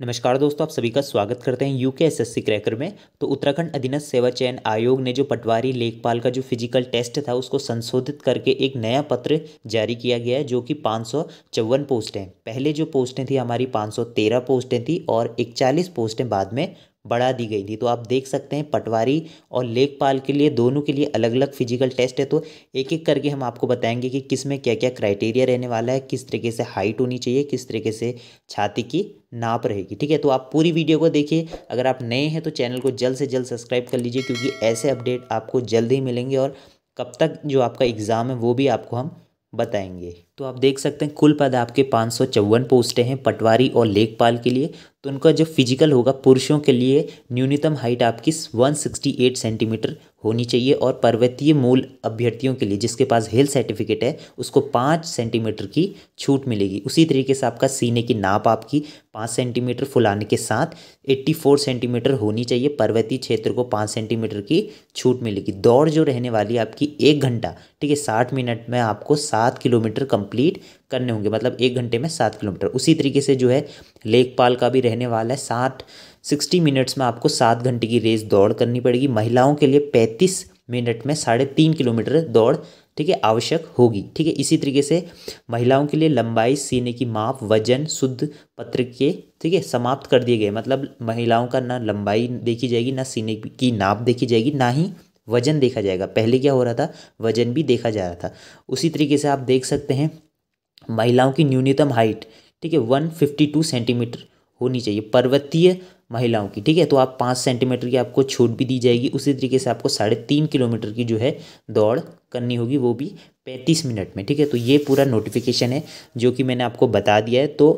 नमस्कार दोस्तों आप सभी का स्वागत करते हैं यूके एसएससी क्रैकर में तो उत्तराखंड अधीनस्थ सेवा चयन आयोग ने जो पटवारी लेखपाल का जो फिजिकल टेस्ट था उसको संशोधित करके एक नया पत्र जारी किया गया है जो कि पाँच सौ चौवन पोस्टें पहले जो पोस्टें थी हमारी पाँच सौ तेरह पोस्टें थी और इकचालीस पोस्टें बाद में बढ़ा दी गई थी तो आप देख सकते हैं पटवारी और लेखपाल के लिए दोनों के लिए अलग अलग फिजिकल टेस्ट है तो एक एक करके हम आपको बताएंगे कि किस में क्या क्या क्राइटेरिया रहने वाला है किस तरीके से हाइट होनी चाहिए किस तरीके से छाती की नाप रहेगी ठीक है तो आप पूरी वीडियो को देखिए अगर आप नए हैं तो चैनल को जल्द से जल्द सब्सक्राइब कर लीजिए क्योंकि ऐसे अपडेट आपको जल्द ही मिलेंगे और कब तक जो आपका एग्ज़ाम है वो भी आपको हम बताएंगे तो आप देख सकते हैं कुल पद आपके पाँच सौ चौवन पोस्टें हैं पटवारी और लेखपाल के लिए तो उनका जो फिजिकल होगा पुरुषों के लिए न्यूनतम हाइट आपकी 168 सेंटीमीटर होनी चाहिए और पर्वतीय मूल अभ्यर्थियों के लिए जिसके पास हेल्थ सर्टिफिकेट है उसको पाँच सेंटीमीटर की छूट मिलेगी उसी तरीके से आपका सीने की नाप आपकी पाँच सेंटीमीटर फुलाने के साथ 84 सेंटीमीटर होनी चाहिए पर्वतीय क्षेत्र को पाँच सेंटीमीटर की छूट मिलेगी दौड़ जो रहने वाली आपकी एक घंटा ठीक है साठ मिनट में आपको सात किलोमीटर कम कंप्लीट करने होंगे मतलब एक घंटे में सात किलोमीटर उसी तरीके से जो है लेखपाल का भी रहने वाला है साठ सिक्सटी मिनट्स में आपको सात घंटे की रेस दौड़ करनी पड़ेगी महिलाओं के लिए पैंतीस मिनट में साढ़े तीन किलोमीटर दौड़ ठीक है आवश्यक होगी ठीक है इसी तरीके से महिलाओं के लिए लंबाई सीने की माप वजन शुद्ध पत्र के ठीक है समाप्त कर दिए गए मतलब महिलाओं का ना लंबाई देखी जाएगी ना सीने की नाप देखी जाएगी ना ही वजन देखा जाएगा पहले क्या हो रहा था वजन भी देखा जा रहा था उसी तरीके से आप देख सकते हैं महिलाओं की न्यूनतम हाइट ठीक है वन फिफ्टी टू सेंटीमीटर होनी चाहिए पर्वतीय महिलाओं की ठीक है तो आप पाँच सेंटीमीटर की आपको छूट भी दी जाएगी उसी तरीके से आपको साढ़े तीन किलोमीटर की जो है दौड़ करनी होगी वो भी पैंतीस मिनट में ठीक है तो ये पूरा नोटिफिकेशन है जो कि मैंने आपको बता दिया है तो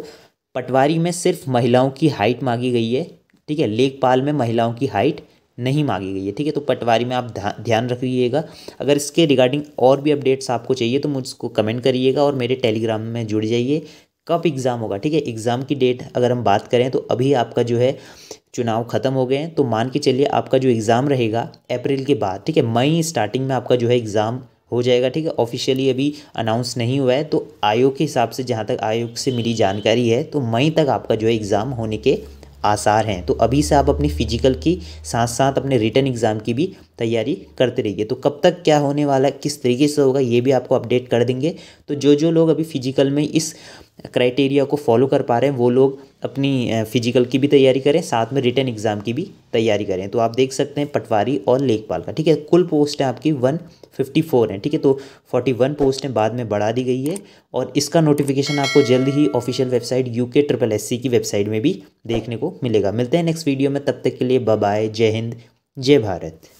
पटवारी में सिर्फ महिलाओं की हाइट मांगी गई है ठीक है लेखपाल में महिलाओं की हाइट नहीं मांगी गई है ठीक है तो पटवारी में आप ध्यान रखिएगा अगर इसके रिगार्डिंग और भी अपडेट्स आपको चाहिए तो मुझको कमेंट करिएगा और मेरे टेलीग्राम में जुड़ जाइए कब एग्ज़ाम होगा ठीक है एग्ज़ाम की डेट अगर हम बात करें तो अभी आपका जो है चुनाव ख़त्म हो गए हैं तो मान के चलिए आपका जो एग्ज़ाम रहेगा अप्रैल के बाद ठीक है मई स्टार्टिंग में आपका जो है एग्ज़ाम हो जाएगा ठीक है ऑफिशियली अभी अनाउंस नहीं हुआ है तो आयोग के हिसाब से जहाँ तक आयोग से मिली जानकारी है तो मई तक आपका जो है एग्ज़ाम होने के आसार हैं तो अभी से आप अपनी फिजिकल की साथ साथ अपने रिटर्न एग्ज़ाम की भी तैयारी करते रहिए तो कब तक क्या होने वाला है किस तरीके से होगा ये भी आपको अपडेट कर देंगे तो जो जो लोग अभी फिजिकल में इस क्राइटेरिया को फॉलो कर पा रहे हैं वो लोग अपनी फिजिकल की भी तैयारी करें साथ में रिटर्न एग्ज़ाम की भी तैयारी करें तो आप देख सकते हैं पटवारी और लेखपाल का ठीक है कुल पोस्ट है आपकी वन फिफ्टी फोर है ठीक है तो फोर्टी वन पोस्टें बाद में बढ़ा दी गई है और इसका नोटिफिकेशन आपको जल्द ही official website U K triple S C की वेबसाइट में भी देखने को मिलेगा मिलते हैं नेक्स्ट वीडियो में तब तक के लिए बाय जय हिंद जय भारत